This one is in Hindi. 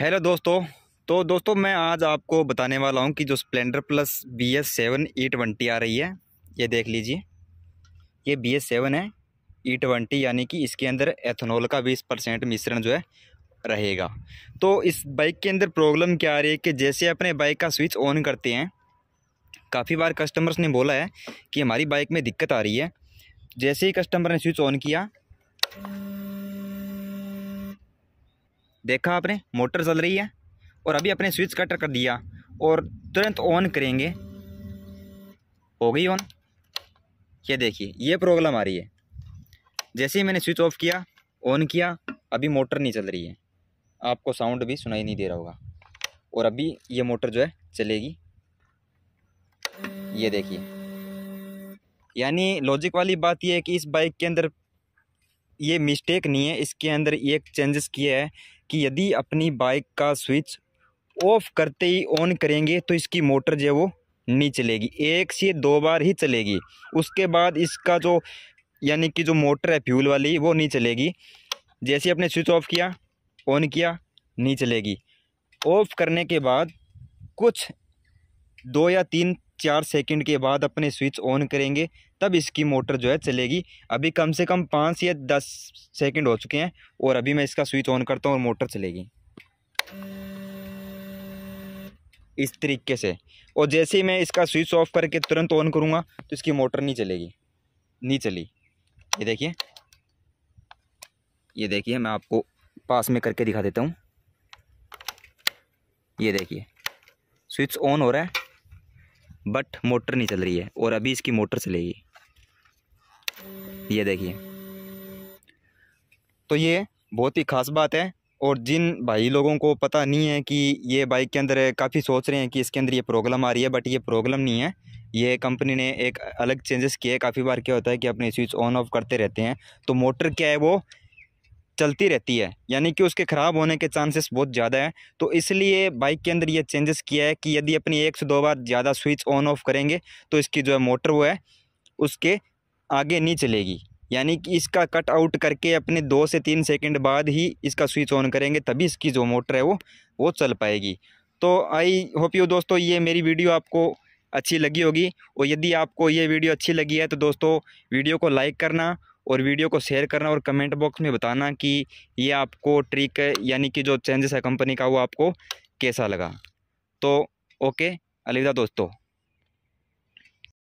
हेलो दोस्तों तो दोस्तों मैं आज आपको बताने वाला हूं कि जो Splendor plus B S seven E twenty आ रही है ये देख लीजिए ये बी एस सेवन है ई e ट्वेंटी यानी कि इसके अंदर एथेनॉल का बीस परसेंट मिश्रण जो है रहेगा तो इस बाइक के अंदर प्रॉब्लम क्या आ रही है कि जैसे अपने बाइक का स्विच ऑन करते हैं काफ़ी बार कस्टमर्स ने बोला है कि हमारी बाइक में दिक्कत आ रही है जैसे ही कस्टमर ने स्विच ऑन किया देखा आपने मोटर चल रही है और अभी अपने स्विच कटर कर दिया और तुरंत ऑन करेंगे हो गई ऑन ये देखिए ये प्रॉब्लम आ रही है जैसे ही मैंने स्विच ऑफ किया ऑन किया अभी मोटर नहीं चल रही है आपको साउंड भी सुनाई नहीं दे रहा होगा और अभी ये मोटर जो है चलेगी ये देखिए यानी लॉजिक वाली बात यह है कि इस बाइक के अंदर ये मिस्टेक नहीं है इसके अंदर एक चेंजेस किया है कि यदि अपनी बाइक का स्विच ऑफ करते ही ऑन करेंगे तो इसकी मोटर जो है वो नहीं चलेगी एक से दो बार ही चलेगी उसके बाद इसका जो यानी कि जो मोटर है फ्यूल वाली वो नहीं चलेगी जैसे आपने स्विच ऑफ किया ऑन किया नहीं चलेगी ऑफ करने के बाद कुछ दो या तीन चार सेकंड के बाद अपने स्विच ऑन करेंगे तब इसकी मोटर जो है चलेगी अभी कम से कम पाँच या दस सेकंड हो चुके हैं और अभी मैं इसका स्विच ऑन करता हूँ और मोटर चलेगी इस तरीके से और जैसे ही मैं इसका स्विच ऑफ करके तुरंत ऑन करूँगा तो इसकी मोटर नहीं चलेगी नहीं चली ये देखिए ये देखिए मैं आपको पास में करके दिखा देता हूँ ये देखिए स्विच ऑन हो रहा है बट मोटर नहीं चल रही है और अभी इसकी मोटर चलेगी ये देखिए तो ये बहुत ही ख़ास बात है और जिन भाई लोगों को पता नहीं है कि ये बाइक के अंदर काफ़ी सोच रहे हैं कि इसके अंदर ये प्रॉब्लम आ रही है बट ये प्रॉब्लम नहीं है ये कंपनी ने एक अलग चेंजेस किए काफ़ी बार क्या होता है कि अपने स्विच ऑन ऑफ करते रहते हैं तो मोटर क्या है वो चलती रहती है यानी कि उसके ख़राब होने के चांसेस बहुत ज़्यादा है तो इसलिए बाइक के अंदर ये चेंजेस किया है कि यदि अपनी एक से दो बार ज़्यादा स्विच ऑन ऑफ करेंगे तो इसकी जो है मोटर वो है उसके आगे नहीं चलेगी यानी कि इसका कट आउट करके अपने दो से तीन सेकंड बाद ही इसका स्विच ऑन करेंगे तभी इसकी जो मोटर है वो वो चल पाएगी तो आई होप यू दोस्तों ये मेरी वीडियो आपको अच्छी लगी होगी और यदि आपको ये वीडियो अच्छी लगी है तो दोस्तों वीडियो को लाइक करना और वीडियो को शेयर करना और कमेंट बॉक्स में बताना कि ये आपको ट्रिक यानी कि जो चेंजेस है कंपनी का वो आपको कैसा लगा तो ओके अलविदा दोस्तों